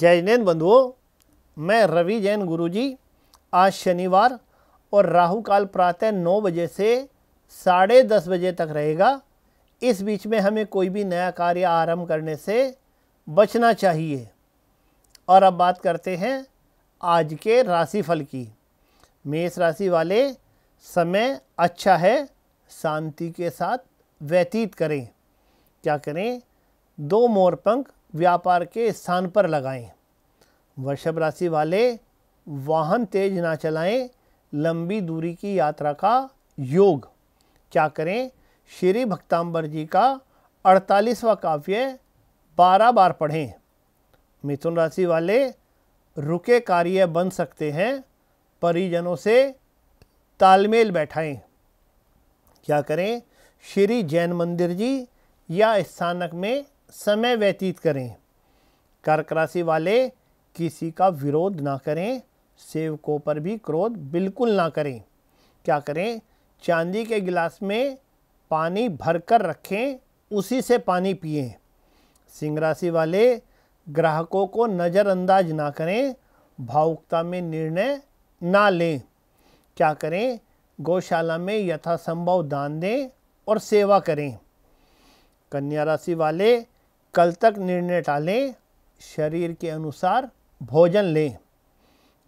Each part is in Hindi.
जय जिनेन्द्र बंधुओं मैं रवि जैन गुरुजी आज शनिवार और राहु काल प्रातः नौ बजे से साढ़े दस बजे तक रहेगा इस बीच में हमें कोई भी नया कार्य आरंभ करने से बचना चाहिए और अब बात करते हैं आज के राशिफल की मेष राशि वाले समय अच्छा है शांति के साथ व्यतीत करें क्या करें दो मोरपंख व्यापार के स्थान पर लगाएं वृषभ राशि वाले वाहन तेज ना चलाएं लंबी दूरी की यात्रा का योग क्या करें श्री भक्ताम्बर जी का अड़तालीसवा काव्य बारह बार पढ़ें मिथुन राशि वाले रुके कार्य बन सकते हैं परिजनों से तालमेल बैठाएं क्या करें श्री जैन मंदिर जी या स्थानक में समय व्यतीत करें कर्क राशि वाले किसी का विरोध ना करें सेवकों पर भी क्रोध बिल्कुल ना करें क्या करें चांदी के गिलास में पानी भर कर रखें उसी से पानी पिए सिंह राशि वाले ग्राहकों को नज़रअंदाज ना करें भावुकता में निर्णय ना लें क्या करें गौशाला में यथासंभव दान दें और सेवा करें कन्या राशि वाले कल तक निर्णय टालें शरीर के अनुसार भोजन लें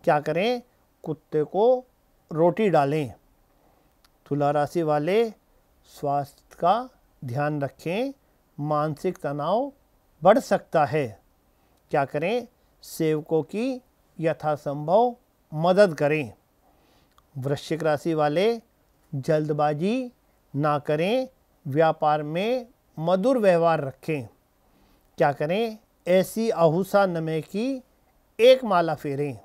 क्या करें कुत्ते को रोटी डालें तुला राशि वाले स्वास्थ्य का ध्यान रखें मानसिक तनाव बढ़ सकता है क्या करें सेवकों की यथासंभव मदद करें वृश्चिक राशि वाले जल्दबाजी ना करें व्यापार में मधुर व्यवहार रखें क्या करें ऐसी आहूसा नमे की एक माला फेरें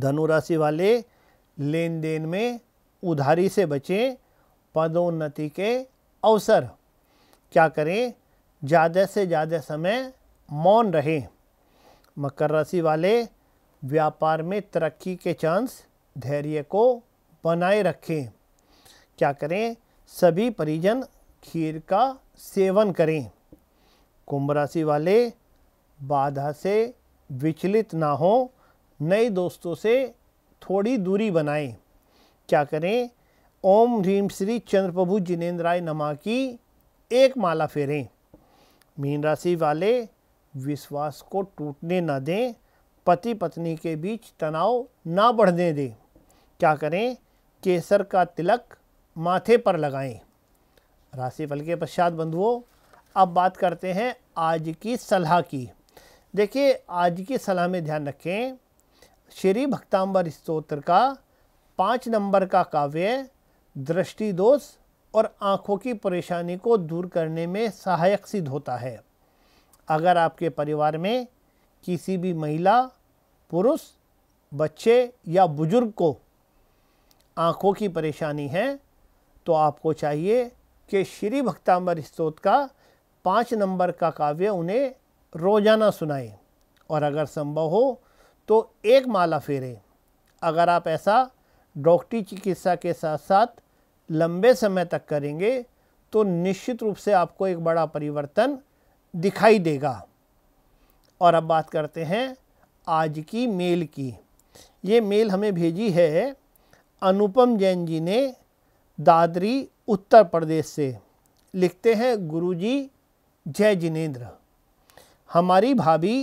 धनुराशि वाले लेन देन में उधारी से बचें पदोन्नति के अवसर क्या करें ज़्यादा से ज़्यादा समय मौन रहें मकर राशि वाले व्यापार में तरक्की के चांस धैर्य को बनाए रखें क्या करें सभी परिजन खीर का सेवन करें कुंभ राशि वाले बाधा से विचलित ना हो नए दोस्तों से थोड़ी दूरी बनाएं क्या करें ओम ह्रीम श्री चंद्रप्रभु जिनेन्द्राय नमा की एक माला फेरें मीन राशि वाले विश्वास को टूटने ना दें पति पत्नी के बीच तनाव ना बढ़ने दें क्या करें केसर का तिलक माथे पर लगाएं राशिफल के पश्चात बंधुओं अब बात करते हैं आज की सलाह की देखिए आज की सलाह में ध्यान रखें श्री भक्ताम्बर स्त्रोत्र का पाँच नंबर का काव्य दृष्टि दोष और आँखों की परेशानी को दूर करने में सहायक सिद्ध होता है अगर आपके परिवार में किसी भी महिला पुरुष बच्चे या बुजुर्ग को आँखों की परेशानी है तो आपको चाहिए कि श्री भक्तांबर स्त्रोत का पाँच नंबर का काव्य उन्हें रोज़ाना सुनाए और अगर संभव हो तो एक माला फेरे अगर आप ऐसा डॉक्टरी चिकित्सा के साथ साथ लंबे समय तक करेंगे तो निश्चित रूप से आपको एक बड़ा परिवर्तन दिखाई देगा और अब बात करते हैं आज की मेल की ये मेल हमें भेजी है अनुपम जैन जी ने दादरी उत्तर प्रदेश से लिखते हैं गुरुजी जय जिनेन्द्र हमारी भाभी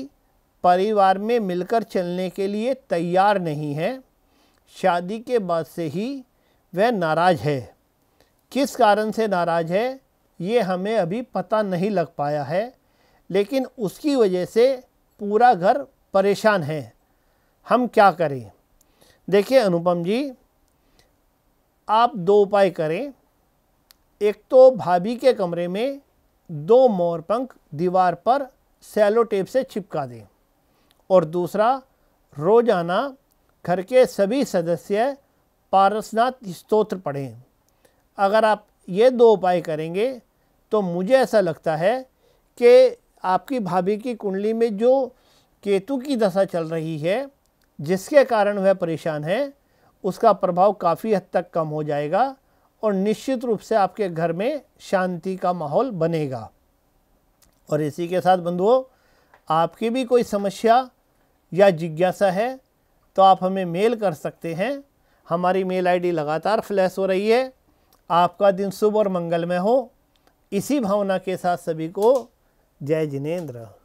परिवार में मिलकर चलने के लिए तैयार नहीं है शादी के बाद से ही वह नाराज़ है किस कारण से नाराज़ है ये हमें अभी पता नहीं लग पाया है लेकिन उसकी वजह से पूरा घर परेशान है हम क्या करें देखिए अनुपम जी आप दो उपाय करें एक तो भाभी के कमरे में दो मोरपंख दीवार पर सेलो टेप से चिपका दें और दूसरा रोजाना घर के सभी सदस्य पारसनाथ स्तोत्र पढ़ें अगर आप ये दो उपाय करेंगे तो मुझे ऐसा लगता है कि आपकी भाभी की कुंडली में जो केतु की दशा चल रही है जिसके कारण वह परेशान है उसका प्रभाव काफ़ी हद तक कम हो जाएगा और निश्चित रूप से आपके घर में शांति का माहौल बनेगा और इसी के साथ बंधुओं आपकी भी कोई समस्या या जिज्ञासा है तो आप हमें मेल कर सकते हैं हमारी मेल आईडी लगातार फ्लैश हो रही है आपका दिन शुभ और मंगलमय हो इसी भावना के साथ सभी को जय जिनेन्द्र